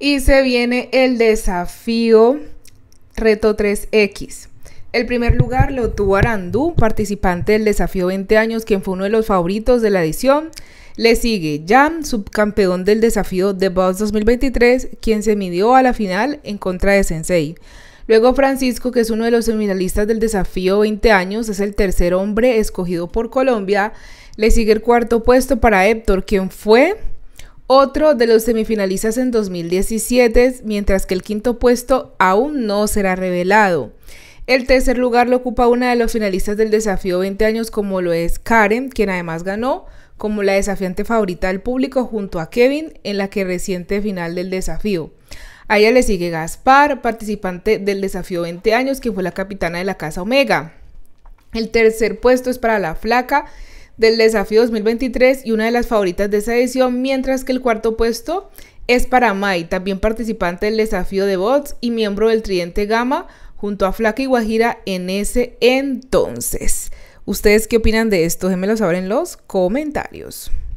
Y se viene el desafío Reto 3X. El primer lugar lo tuvo Arandú, participante del desafío 20 años, quien fue uno de los favoritos de la edición. Le sigue Jan, subcampeón del desafío The Boss 2023, quien se midió a la final en contra de Sensei. Luego Francisco, que es uno de los semifinalistas del desafío 20 años, es el tercer hombre escogido por Colombia. Le sigue el cuarto puesto para Héctor, quien fue otro de los semifinalistas en 2017, mientras que el quinto puesto aún no será revelado. El tercer lugar lo ocupa una de los finalistas del desafío 20 años como lo es Karen, quien además ganó como la desafiante favorita del público junto a Kevin en la que reciente final del desafío. A ella le sigue Gaspar, participante del desafío 20 años, quien fue la capitana de la Casa Omega. El tercer puesto es para la flaca, del desafío 2023 y una de las favoritas de esa edición, mientras que el cuarto puesto es para Mai, también participante del desafío de bots y miembro del Tridente Gama, junto a Flaca y Guajira en ese entonces. ¿Ustedes qué opinan de esto? Déjenmelo saber en los comentarios.